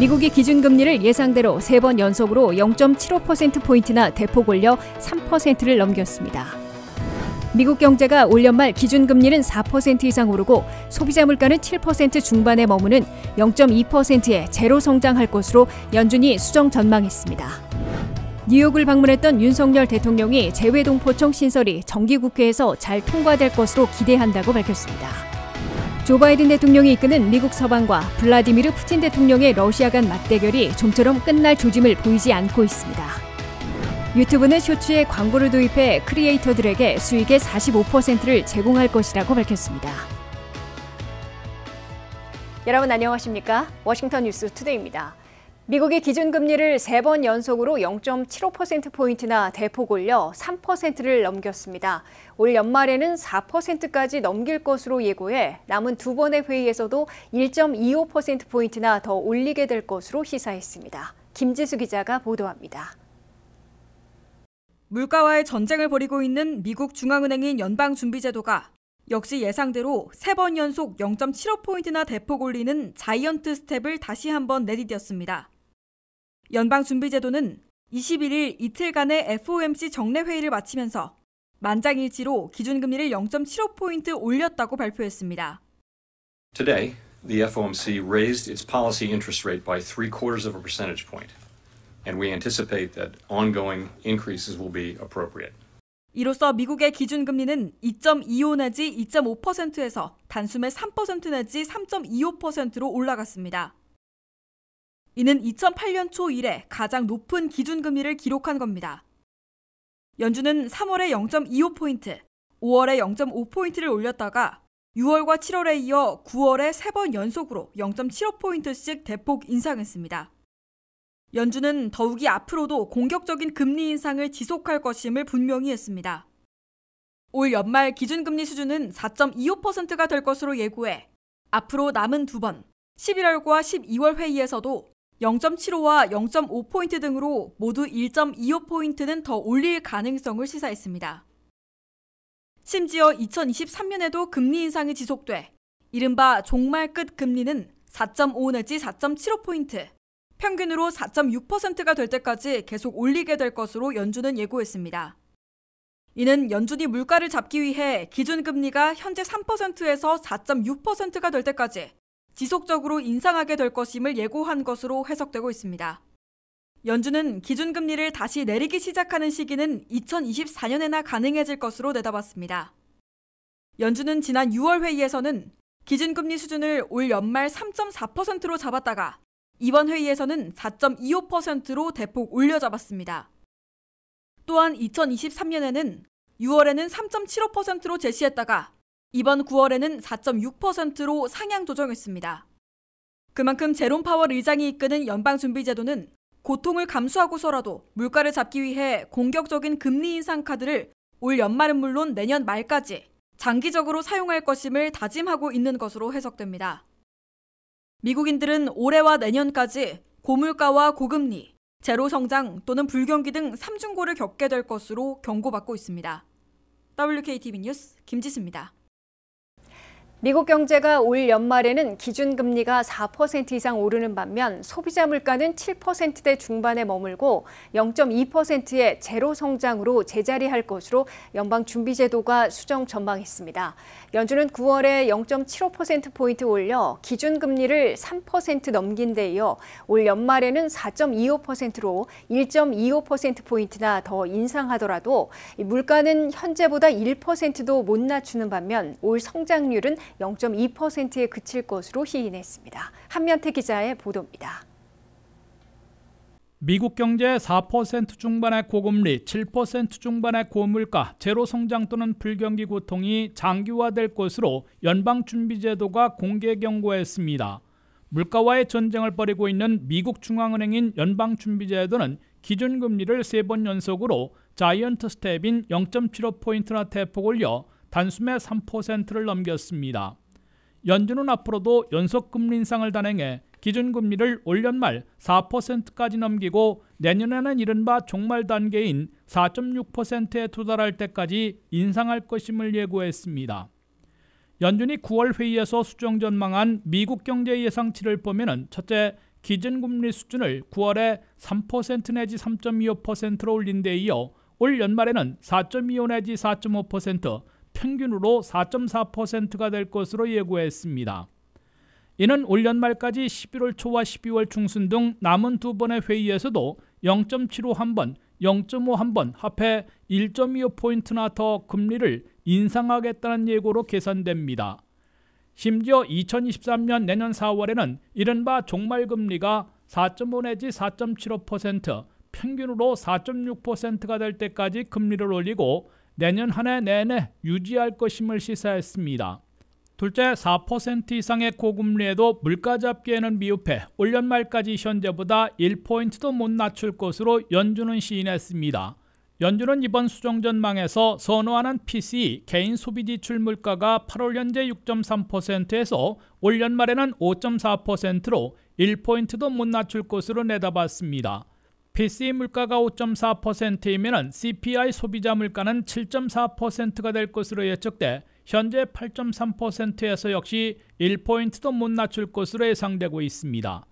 미국이 기준금리를 예상대로 3번 연속으로 0.75%포인트나 대폭 올려 3%를 넘겼습니다. 미국 경제가 올 연말 기준금리는 4% 이상 오르고 소비자 물가는 7% 중반에 머무는 0.2%의 제로 성장할 것으로 연준이 수정 전망했습니다. 뉴욕을 방문했던 윤석열 대통령이 재외동포청 신설이 정기국회에서 잘 통과될 것으로 기대한다고 밝혔습니다. 조 바이든 대통령이 이끄는 미국 서방과 블라디미르 푸틴 대통령의 러시아 간 맞대결이 좀처럼 끝날 조짐을 보이지 않고 있습니다. 유튜브는 쇼츠에 광고를 도입해 크리에이터들에게 수익의 45%를 제공할 것이라고 밝혔습니다. 여러분 안녕하십니까? 워싱턴 뉴스 투데이입니다. 미국이 기준금리를 3번 연속으로 0.75%포인트나 대폭 올려 3%를 넘겼습니다. 올 연말에는 4%까지 넘길 것으로 예고해 남은 두 번의 회의에서도 1.25%포인트나 더 올리게 될 것으로 시사했습니다. 김지수 기자가 보도합니다. 물가와의 전쟁을 벌이고 있는 미국 중앙은행인 연방준비제도가 역시 예상대로 3번 연속 0.75포인트나 대폭 올리는 자이언트 스텝을 다시 한번 내디뎠습니다. 연방준비제도는 21일 이틀간의 FOMC 정례회의를 마치면서 만장일치로 기준금리를 0.75포인트 올렸다고 발표했습니다. Today, the FOMC raised its policy interest rate by three quarters of a percentage point, and we anticipate that ongoing increases will be appropriate. 이로써 미국의 기준금리는 2.25 내지 2.5%에서 단숨에 3% 내지 3.25%로 올라갔습니다. 이는 2008년 초 이래 가장 높은 기준금리를 기록한 겁니다. 연준은 3월에 0.25포인트, 5월에 0.5포인트를 올렸다가 6월과 7월에 이어 9월에 3번 연속으로 0.75포인트씩 대폭 인상했습니다. 연준은 더욱이 앞으로도 공격적인 금리 인상을 지속할 것임을 분명히 했습니다. 올 연말 기준금리 수준은 4.25%가 될 것으로 예고해 앞으로 남은 두 번, 11월과 12월 회의에서도 0.75와 0.5포인트 등으로 모두 1.25포인트는 더 올릴 가능성을 시사했습니다. 심지어 2023년에도 금리 인상이 지속돼 이른바 종말 끝 금리는 4.5 내지 4.75포인트, 평균으로 4.6%가 될 때까지 계속 올리게 될 것으로 연준은 예고했습니다. 이는 연준이 물가를 잡기 위해 기준금리가 현재 3%에서 4.6%가 될 때까지 지속적으로 인상하게 될 것임을 예고한 것으로 해석되고 있습니다. 연준은 기준금리를 다시 내리기 시작하는 시기는 2024년에나 가능해질 것으로 내다봤습니다. 연준은 지난 6월 회의에서는 기준금리 수준을 올 연말 3.4%로 잡았다가 이번 회의에서는 4.25%로 대폭 올려잡았습니다. 또한 2023년에는 6월에는 3.75%로 제시했다가 이번 9월에는 4.6%로 상향 조정했습니다. 그만큼 제롬 파월 의장이 이끄는 연방준비제도는 고통을 감수하고서라도 물가를 잡기 위해 공격적인 금리 인상 카드를 올 연말은 물론 내년 말까지 장기적으로 사용할 것임을 다짐하고 있는 것으로 해석됩니다. 미국인들은 올해와 내년까지 고물가와 고금리, 제로 성장 또는 불경기 등 3중고를 겪게 될 것으로 경고받고 있습니다. WKTV 뉴스 김지수입니다. 미국 경제가 올 연말에는 기준금리가 4% 이상 오르는 반면 소비자 물가는 7%대 중반에 머물고 0.2%의 제로 성장으로 제자리할 것으로 연방준비제도가 수정 전망했습니다. 연준은 9월에 0.75%포인트 올려 기준금리를 3% 넘긴 데 이어 올 연말에는 4.25%로 1.25%포인트나 더 인상하더라도 물가는 현재보다 1%도 못 낮추는 반면 올 성장률은 0.2%에 그칠 것으로 시인했습니다. 한면태 기자의 보도입니다. 미국 경제 4% 중반의 고금리, 7% 중반의 고물가, 제로 성장 또는 불경기 고통이 장기화될 것으로 연방준비제도가 공개 경고했습니다. 물가와의 전쟁을 벌이고 있는 미국 중앙은행인 연방준비제도는 기준금리를 세 번 연속으로 자이언트 스텝인 0.75포인트나 대폭 올려 단숨에 3%를 넘겼습니다. 연준은 앞으로도 연속 금리 인상을 단행해 기준금리를 올 연말 4%까지 넘기고 내년에는 이른바 종말 단계인 4.6%에 도달할 때까지 인상할 것임을 예고했습니다. 연준이 9월 회의에서 수정 전망한 미국 경제 예상치를 보면 첫째, 기준금리 수준을 9월에 3% 내지 3.25%로 올린 데 이어 올 연말에는 4.25 내지 4.5%, 평균으로 4.4%가 될 것으로 예고했습니다. 이는 올년 말까지 11월 초와 12월 중순 등 남은 두 번의 회의에서도 0.75 한번, 0.5 한 번 합해 1.25포인트나 더 금리를 인상하겠다는 예고로 계산됩니다. 심지어 2023년 내년 4월에는 이른바 종말금리가 4.5 내지 4.75%, 평균으로 4.6%가 될 때까지 금리를 올리고 내년 한 해 내내 유지할 것임을 시사했습니다. 둘째, 4% 이상의 고금리에도 물가 잡기에는 미흡해 올 연말까지 현재보다 1포인트도 못 낮출 것으로 연준은 시인했습니다. 연준은 이번 수정 전망에서 선호하는 p c 개인 소비 지출 물가가 8월 현재 6.3%에서 올 연말에는 5.4%로 1포인트도 못 낮출 것으로 내다봤습니다. PC 물가가 5.4%이면 CPI 소비자 물가는 7.4%가 될 것으로 예측돼 현재 8.3%에서 역시 1포인트도 못 낮출 것으로 예상되고 있습니다.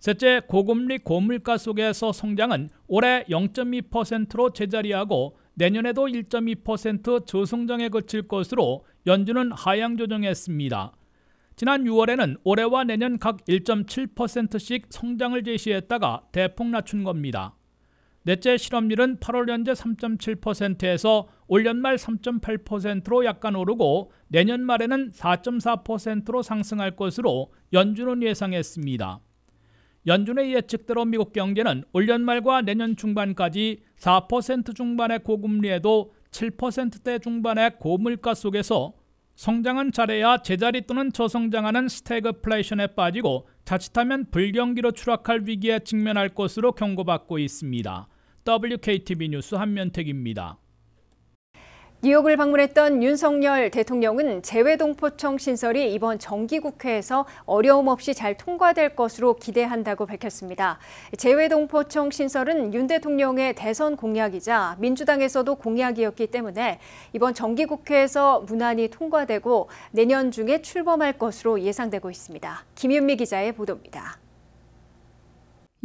셋째, 고금리 고물가 속에서 성장은 올해 0.2%로 제자리하고 내년에도 1.2% 저성장에 거칠 것으로 연준은 하향 조정했습니다. 지난 6월에는 올해와 내년 각 1.7%씩 성장을 제시했다가 대폭 낮춘 겁니다. 넷째 실업률은 8월 현재 3.7%에서 올 연말 3.8%로 약간 오르고 내년 말에는 4.4%로 상승할 것으로 연준은 예상했습니다. 연준의 예측대로 미국 경제는 올 연말과 내년 중반까지 4% 중반의 고금리에도 7%대 중반의 고물가 속에서 성장은 잘해야 제자리 또는 저성장하는 스태그플레이션에 빠지고 자칫하면 불경기로 추락할 위기에 직면할 것으로 경고받고 있습니다. WKTV 뉴스 한면택입니다. 뉴욕을 방문했던 윤석열 대통령은 재외동포청 신설이 이번 정기국회에서 어려움 없이 잘 통과될 것으로 기대한다고 밝혔습니다. 재외동포청 신설은 윤 대통령의 대선 공약이자 민주당에서도 공약이었기 때문에 이번 정기국회에서 무난히 통과되고 내년 중에 출범할 것으로 예상되고 있습니다. 김윤미 기자의 보도입니다.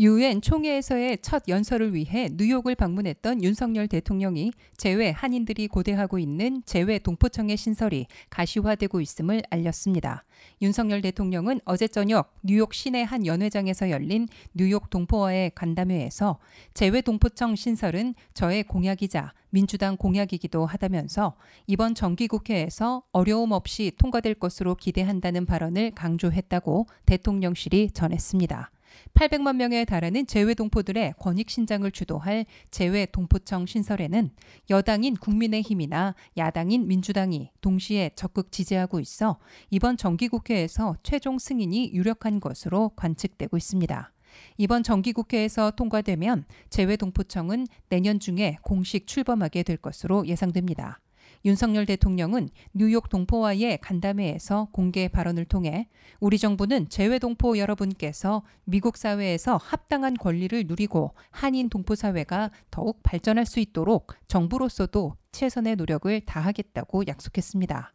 유엔 총회에서의 첫 연설을 위해 뉴욕을 방문했던 윤석열 대통령이 재외 한인들이 고대하고 있는 재외 동포청의 신설이 가시화되고 있음을 알렸습니다. 윤석열 대통령은 어제 저녁 뉴욕 시내 한 연회장에서 열린 뉴욕 동포와의 간담회에서 재외 동포청 신설은 저의 공약이자 민주당 공약이기도 하다면서 이번 정기국회에서 어려움 없이 통과될 것으로 기대한다는 발언을 강조했다고 대통령실이 전했습니다. 800만 명에 달하는 재외동포들의 권익신장을 주도할 재외동포청 신설에는 여당인 국민의힘이나 야당인 민주당이 동시에 적극 지지하고 있어 이번 정기국회에서 최종 승인이 유력한 것으로 관측되고 있습니다. 이번 정기국회에서 통과되면 재외동포청은 내년 중에 공식 출범하게 될 것으로 예상됩니다. 윤석열 대통령은 뉴욕 동포와의 간담회에서 공개 발언을 통해 우리 정부는 재외 동포 여러분께서 미국 사회에서 합당한 권리를 누리고 한인 동포 사회가 더욱 발전할 수 있도록 정부로서도 최선의 노력을 다하겠다고 약속했습니다.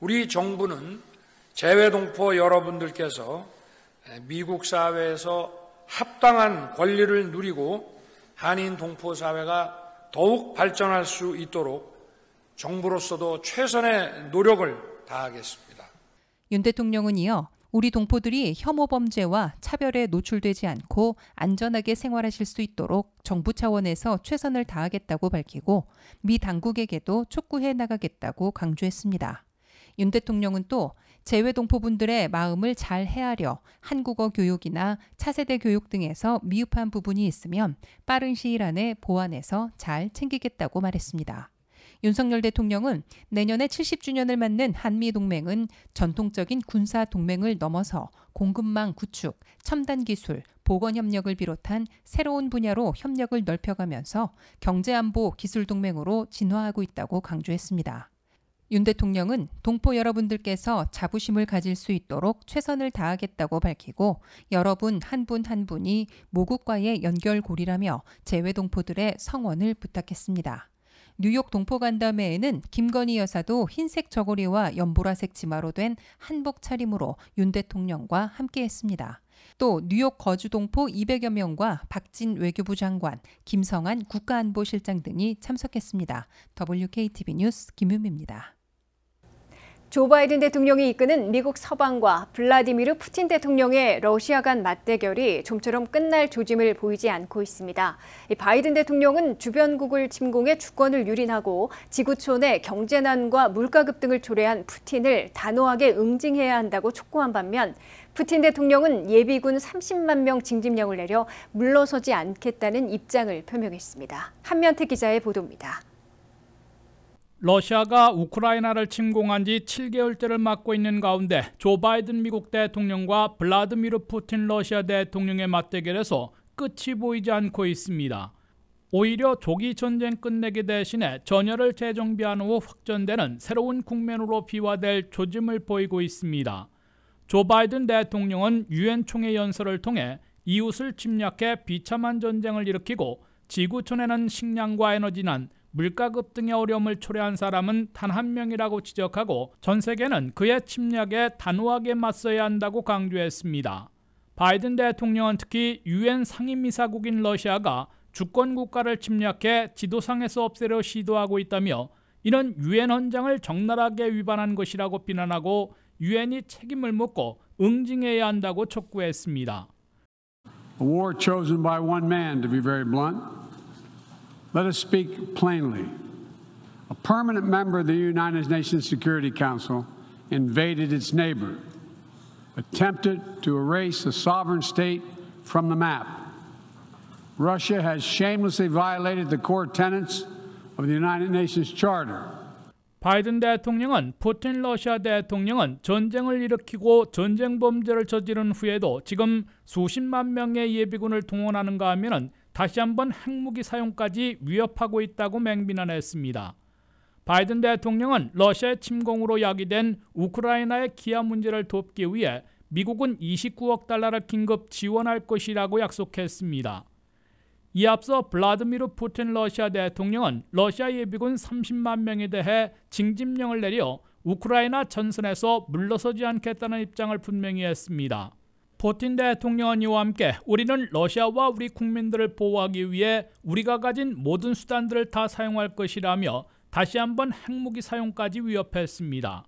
우리 정부는 재외 동포 여러분들께서 미국 사회에서 합당한 권리를 누리고 한인 동포 사회가 더욱 발전할 수 있도록 정부로서도 최선의 노력을 다하겠습니다. 윤 대통령은 이어 우리 동포들이 혐오 범죄와 차별에 노출되지 않고 안전하게 생활하실 수 있도록 정부 차원에서 최선을 다하겠다고 밝히고 미 당국에게도 촉구해 나가겠다고 강조했습니다. 윤 대통령은 또 재외 동포분들의 마음을 잘 헤아려 한국어 교육이나 차세대 교육 등에서 미흡한 부분이 있으면 빠른 시일 안에 보완해서 잘 챙기겠다고 말했습니다. 윤석열 대통령은 내년에 70주년을 맞는 한미 동맹은 전통적인 군사 동맹을 넘어서 공급망 구축, 첨단 기술, 보건 협력을 비롯한 새로운 분야로 협력을 넓혀가면서 경제 안보 기술 동맹으로 진화하고 있다고 강조했습니다. 윤 대통령은 동포 여러분들께서 자부심을 가질 수 있도록 최선을 다하겠다고 밝히고 여러분 한 분한 한 분이 모국과의 연결고리라며 재외 동포들의 성원을 부탁했습니다. 뉴욕 동포 간담회에는 김건희 여사도 흰색 저고리와 연보라색 치마로 된 한복 차림으로 윤 대통령과 함께했습니다. 또 뉴욕 거주 동포 200여 명과 박진 외교부 장관, 김성한 국가안보실장 등이 참석했습니다. WKTV 뉴스 김유미입니다. 조 바이든 대통령이 이끄는 미국 서방과 블라디미르 푸틴 대통령의 러시아 간 맞대결이 좀처럼 끝날 조짐을 보이지 않고 있습니다. 바이든 대통령은 주변국을 침공해 주권을 유린하고 지구촌의 경제난과 물가급 등을 초래한 푸틴을 단호하게 응징해야 한다고 촉구한 반면 푸틴 대통령은 예비군 30만 명 징집령을 내려 물러서지 않겠다는 입장을 표명했습니다. 한면태 기자의 보도입니다. 러시아가 우크라이나를 침공한 지 7개월째를 맞고 있는 가운데 조 바이든 미국 대통령과 블라드미르 푸틴 러시아 대통령의 맞대결에서 끝이 보이지 않고 있습니다. 오히려 조기 전쟁 끝내기 대신에 전열을 재정비한 후 확전되는 새로운 국면으로 비화될 조짐을 보이고 있습니다. 조 바이든 대통령은 유엔 총회 연설을 통해 이웃을 침략해 비참한 전쟁을 일으키고 지구촌에는 식량과 에너지난, 물가 급등의 어려움을 초래한 사람은 단 한 명이라고 지적하고 전 세계는 그의 침략에 단호하게 맞서야 한다고 강조했습니다. 바이든 대통령은 특히 유엔 상임이사국인 러시아가 주권 국가를 침략해 지도상에서 없애려 시도하고 있다며 이는 유엔 헌장을 적나라하게 위반한 것이라고 비난하고 유엔이 책임을 묻고 응징해야 한다고 촉구했습니다. A war chosen by one man, to be very blunt. Let us speak plainly. A permanent member of the United Nations Security Council invaded its neighbor, attempted to erase a sovereign state from the map. Russia has shamelessly violated the core tenets of the United Nations Charter. 바이든 대통령은 푸틴 러시아 대통령은 전쟁을 일으키고 전쟁 범죄를 저지른 후에도 지금 수십만 명의 예비군을 동원하는가 하면은 다시 한번 핵무기 사용까지 위협하고 있다고 맹비난했습니다. 바이든 대통령은 러시아의 침공으로 야기된 우크라이나의 기아 문제를 돕기 위해 미국은 29억 달러를 긴급 지원할 것이라고 약속했습니다. 이 앞서 블라드미르 푸틴 러시아 대통령은 러시아 예비군 30만 명에 대해 징집령을 내려 우크라이나 전선에서 물러서지 않겠다는 입장을 분명히 했습니다. 포틴 대통령 이와 함께 우리는 러시아와 우리 국민들을 보호하기 위해 우리가 가진 모든 수단들을 다 사용할 것이라며 다시 한번 핵무기 사용까지 위협했습니다.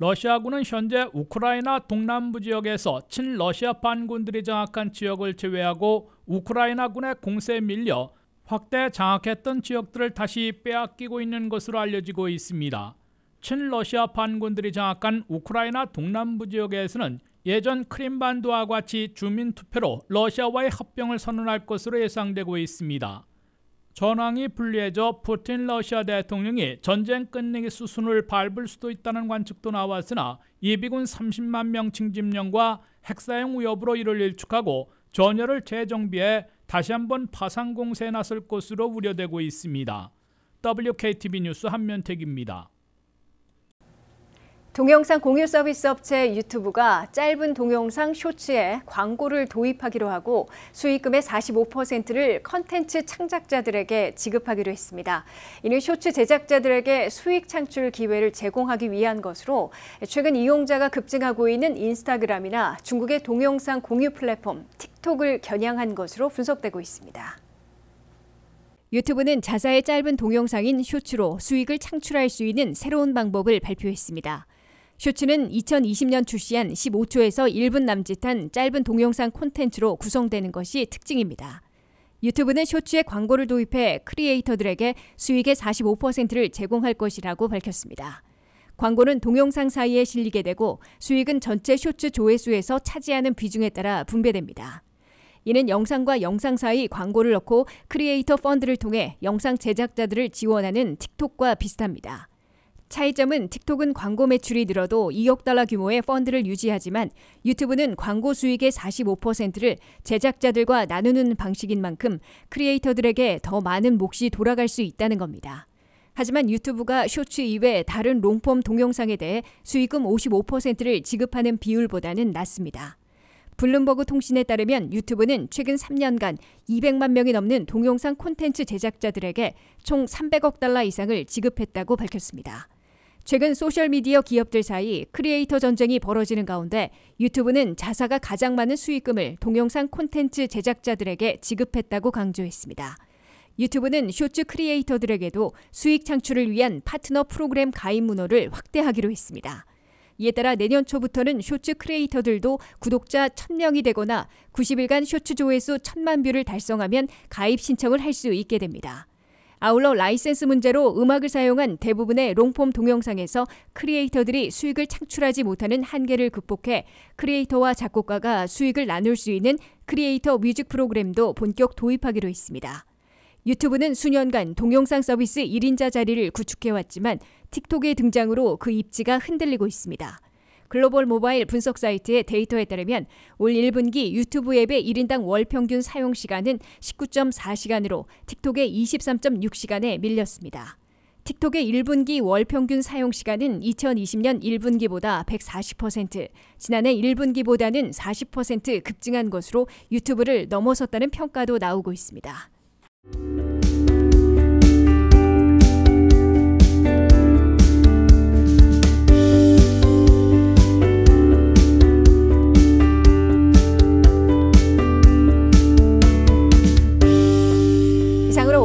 러시아군은 현재 우크라이나 동남부 지역에서 친러시아 반군들이 장악한 지역을 제외하고 우크라이나군의 공세에 밀려 확대 장악했던 지역들을 다시 빼앗기고 있는 것으로 알려지고 있습니다. 친러시아 반군들이 장악한 우크라이나 동남부 지역에서는 예전 크림반도와 같이 주민투표로 러시아와의 합병을 선언할 것으로 예상되고 있습니다. 전황이 불리해져 푸틴 러시아 대통령이 전쟁 끝내기 수순을 밟을 수도 있다는 관측도 나왔으나 예비군 30만 명 징집령과 핵사용 위협으로 이를 일축하고 전열을 재정비해 다시 한번 파상 공세에 나설 것으로 우려되고 있습니다. WKTV 뉴스 한면택입니다. 동영상 공유 서비스 업체 유튜브가 짧은 동영상 쇼츠에 광고를 도입하기로 하고 수익금의 45%를 컨텐츠 창작자들에게 지급하기로 했습니다. 이는 쇼츠 제작자들에게 수익 창출 기회를 제공하기 위한 것으로 최근 이용자가 급증하고 있는 인스타그램이나 중국의 동영상 공유 플랫폼 틱톡을 겨냥한 것으로 분석되고 있습니다. 유튜브는 자사의 짧은 동영상인 쇼츠로 수익을 창출할 수 있는 새로운 방법을 발표했습니다. 쇼츠는 2020년 출시한 15초에서 1분 남짓한 짧은 동영상 콘텐츠로 구성되는 것이 특징입니다. 유튜브는 쇼츠에 광고를 도입해 크리에이터들에게 수익의 45%를 제공할 것이라고 밝혔습니다. 광고는 동영상 사이에 실리게 되고 수익은 전체 쇼츠 조회수에서 차지하는 비중에 따라 분배됩니다. 이는 영상과 영상 사이 광고를 넣고 크리에이터 펀드를 통해 영상 제작자들을 지원하는 틱톡과 비슷합니다. 차이점은 틱톡은 광고 매출이 늘어도 2억 달러 규모의 펀드를 유지하지만 유튜브는 광고 수익의 45%를 제작자들과 나누는 방식인 만큼 크리에이터들에게 더 많은 몫이 돌아갈 수 있다는 겁니다. 하지만 유튜브가 쇼츠 이외 다른 롱폼 동영상에 대해 수익금 55%를 지급하는 비율보다는 낮습니다. 블룸버그 통신에 따르면 유튜브는 최근 3년간 200만 명이 넘는 동영상 콘텐츠 제작자들에게 총 300억 달러 이상을 지급했다고 밝혔습니다. 최근 소셜미디어 기업들 사이 크리에이터 전쟁이 벌어지는 가운데 유튜브는 자사가 가장 많은 수익금을 동영상 콘텐츠 제작자들에게 지급했다고 강조했습니다. 유튜브는 쇼츠 크리에이터들에게도 수익 창출을 위한 파트너 프로그램 가입 문호를 확대하기로 했습니다. 이에 따라 내년 초부터는 쇼츠 크리에이터들도 구독자 1000명이 되거나 90일간 쇼츠 조회수 1000만 뷰를 달성하면 가입 신청을 할 수 있게 됩니다. 아울러 라이센스 문제로 음악을 사용한 대부분의 롱폼 동영상에서 크리에이터들이 수익을 창출하지 못하는 한계를 극복해 크리에이터와 작곡가가 수익을 나눌 수 있는 크리에이터 뮤직 프로그램도 본격 도입하기로 했습니다. 유튜브는 수년간 동영상 서비스 1인자 자리를 구축해왔지만 틱톡의 등장으로 그 입지가 흔들리고 있습니다. 글로벌 모바일 분석 사이트의 데이터에 따르면 올 1분기 유튜브 앱의 1인당 월 평균 사용 시간은 19.4시간으로 틱톡의 23.6시간에 밀렸습니다. 틱톡의 1분기 월 평균 사용 시간은 2020년 1분기보다 140%, 지난해 1분기보다는 40% 급증한 것으로 유튜브를 넘어섰다는 평가도 나오고 있습니다.